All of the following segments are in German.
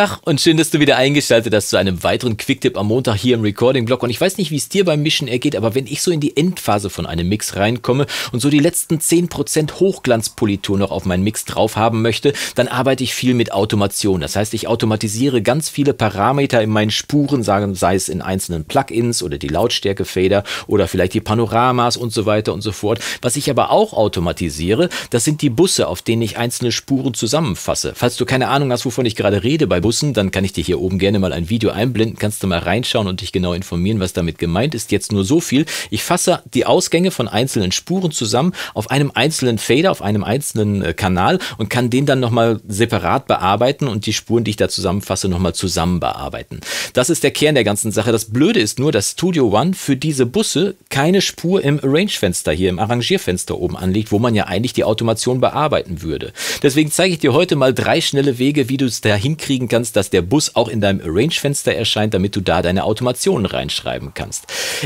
Montag und schön, dass du wieder eingeschaltet hast zu einem weiteren Quicktip am Montag hier im Recording-Blog. Und ich weiß nicht, wie es dir beim Mischen ergeht, aber wenn ich so in die Endphase von einem Mix reinkomme und so die letzten 10% Hochglanzpolitur noch auf meinen Mix drauf haben möchte, dann arbeite ich viel mit Automation. Das heißt, ich automatisiere ganz viele Parameter in meinen Spuren, sagen, sei es in einzelnen Plugins oder die Lautstärkefader oder vielleicht die Panoramas und so weiter und so fort. Was ich aber auch automatisiere, das sind die Busse, auf denen ich einzelne Spuren zusammenfasse. Falls du keine Ahnung hast, wovon ich gerade rede bei Bussen, Bussen, dann kann ich dir hier oben gerne mal ein Video einblenden, kannst du mal reinschauen und dich genau informieren, was damit gemeint ist. Jetzt nur so viel. Ich fasse die Ausgänge von einzelnen Spuren zusammen auf einem einzelnen Fader, auf einem einzelnen äh, Kanal und kann den dann nochmal separat bearbeiten und die Spuren, die ich da zusammenfasse, nochmal zusammen bearbeiten. Das ist der Kern der ganzen Sache. Das Blöde ist nur, dass Studio One für diese Busse keine Spur im Arrange-Fenster hier, im Arrangierfenster oben anlegt, wo man ja eigentlich die Automation bearbeiten würde. Deswegen zeige ich dir heute mal drei schnelle Wege, wie du es da hinkriegen kannst, kannst, dass der Bus auch in deinem Arrange-Fenster erscheint, damit du da deine Automationen reinschreiben kannst.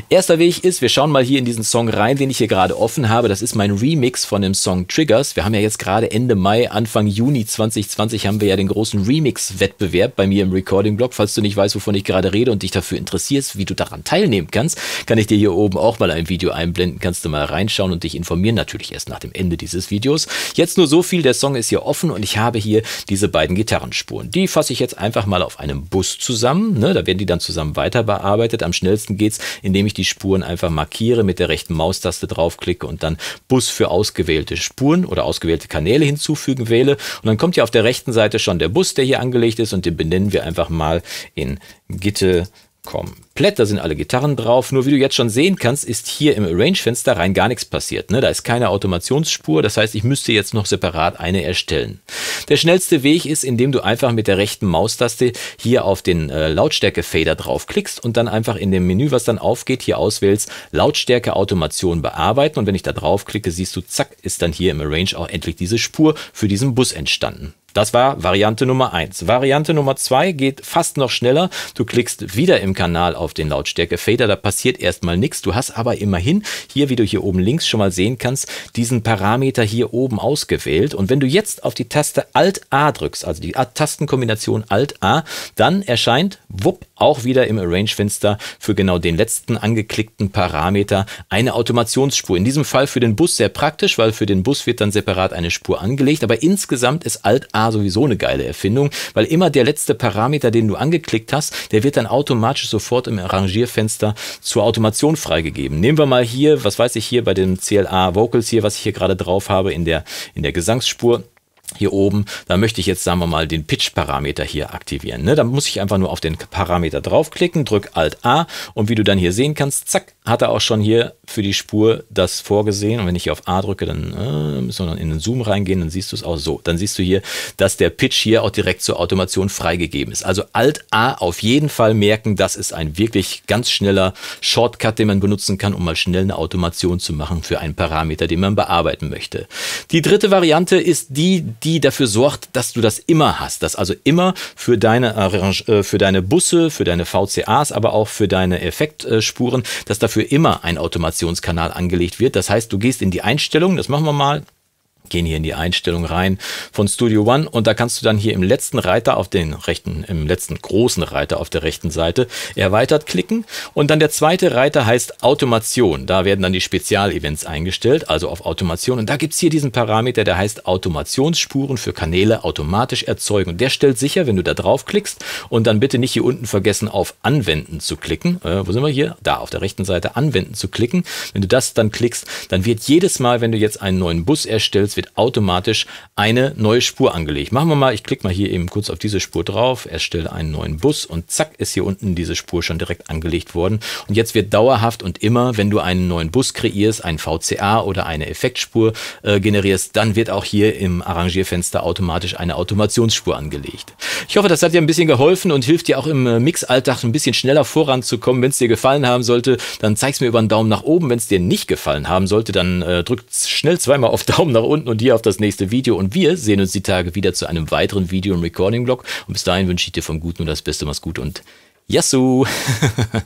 Erster Weg ist, wir schauen mal hier in diesen Song rein, den ich hier gerade offen habe. Das ist mein Remix von dem Song Triggers. Wir haben ja jetzt gerade Ende Mai, Anfang Juni 2020 haben wir ja den großen Remix-Wettbewerb bei mir im Recording-Blog. Falls du nicht weißt, wovon ich gerade rede und dich dafür interessierst, wie du daran teilnehmen kannst, kann ich dir hier oben auch mal ein Video einblenden. Kannst du mal reinschauen und dich informieren. Natürlich erst nach dem Ende dieses Videos. Jetzt nur so viel. Der Song ist hier offen und ich habe hier diese beiden Gitarrenspuren. Die fasse ich sich jetzt einfach mal auf einem Bus zusammen. Ne? Da werden die dann zusammen weiter bearbeitet. Am schnellsten geht es, indem ich die Spuren einfach markiere, mit der rechten Maustaste draufklicke und dann Bus für ausgewählte Spuren oder ausgewählte Kanäle hinzufügen wähle. Und dann kommt ja auf der rechten Seite schon der Bus, der hier angelegt ist und den benennen wir einfach mal in Gitte komplett. Da sind alle Gitarren drauf. Nur wie du jetzt schon sehen kannst, ist hier im Arrange-Fenster rein gar nichts passiert. Ne? Da ist keine Automationsspur. Das heißt, ich müsste jetzt noch separat eine erstellen. Der schnellste Weg ist, indem du einfach mit der rechten Maustaste hier auf den äh, Lautstärke-Fader draufklickst und dann einfach in dem Menü, was dann aufgeht, hier auswählst Lautstärke Automation bearbeiten und wenn ich da draufklicke, siehst du, zack, ist dann hier im Arrange auch endlich diese Spur für diesen Bus entstanden. Das war Variante Nummer eins. Variante Nummer zwei geht fast noch schneller. Du klickst wieder im Kanal auf den Lautstärke-Fader, da passiert erstmal nichts. Du hast aber immerhin hier, wie du hier oben links schon mal sehen kannst, diesen Parameter hier oben ausgewählt. Und wenn du jetzt auf die Taste Alt-A drückst, also die Tastenkombination Alt-A, dann erscheint, wupp, auch wieder im Arrange-Fenster für genau den letzten angeklickten Parameter eine Automationsspur. In diesem Fall für den Bus sehr praktisch, weil für den Bus wird dann separat eine Spur angelegt. Aber insgesamt ist Alt-A SEA sowieso eine geile Erfindung, weil immer der letzte Parameter, den du angeklickt hast, der wird dann automatisch sofort im Arrangierfenster zur Automation freigegeben. Nehmen wir mal hier, was weiß ich hier bei dem CLA Vocals hier, was ich hier gerade drauf habe in der, in der Gesangsspur hier oben, da möchte ich jetzt, sagen wir mal, den Pitch-Parameter hier aktivieren. Ne? Da muss ich einfach nur auf den Parameter draufklicken, drück Alt-A und wie du dann hier sehen kannst, zack, hat er auch schon hier für die Spur das vorgesehen. Und wenn ich hier auf A drücke, dann äh, müssen wir dann in den Zoom reingehen, dann siehst du es auch so. Dann siehst du hier, dass der Pitch hier auch direkt zur Automation freigegeben ist. Also Alt-A auf jeden Fall merken, das ist ein wirklich ganz schneller Shortcut, den man benutzen kann, um mal schnell eine Automation zu machen für einen Parameter, den man bearbeiten möchte. Die dritte Variante ist die, die dafür sorgt, dass du das immer hast, dass also immer für deine, Arrange äh, für deine Busse, für deine VCAs, aber auch für deine Effektspuren, dass dafür immer ein Automationskanal angelegt wird. Das heißt, du gehst in die Einstellung, das machen wir mal, gehen hier in die Einstellung rein von Studio One und da kannst du dann hier im letzten Reiter auf den rechten, im letzten großen Reiter auf der rechten Seite erweitert klicken und dann der zweite Reiter heißt Automation. Da werden dann die Spezialevents eingestellt, also auf Automation und da gibt es hier diesen Parameter, der heißt Automationsspuren für Kanäle automatisch erzeugen und der stellt sicher, wenn du da drauf klickst und dann bitte nicht hier unten vergessen auf Anwenden zu klicken. Äh, wo sind wir hier? Da auf der rechten Seite Anwenden zu klicken. Wenn du das dann klickst, dann wird jedes Mal, wenn du jetzt einen neuen Bus erstellst, es wird automatisch eine neue Spur angelegt. Machen wir mal, ich klicke mal hier eben kurz auf diese Spur drauf, erstelle einen neuen Bus und zack ist hier unten diese Spur schon direkt angelegt worden. Und jetzt wird dauerhaft und immer, wenn du einen neuen Bus kreierst, einen VCA oder eine Effektspur äh, generierst, dann wird auch hier im Arrangierfenster automatisch eine Automationsspur angelegt. Ich hoffe, das hat dir ein bisschen geholfen und hilft dir auch im äh, Mixalltag ein bisschen schneller voranzukommen. Wenn es dir gefallen haben sollte, dann zeig es mir über einen Daumen nach oben. Wenn es dir nicht gefallen haben sollte, dann äh, drück schnell zweimal auf Daumen nach unten Stunden und dir auf das nächste Video. Und wir sehen uns die Tage wieder zu einem weiteren Video- im Recording-Blog. Und bis dahin wünsche ich dir vom Guten und das Beste. Mach's gut und Yassou!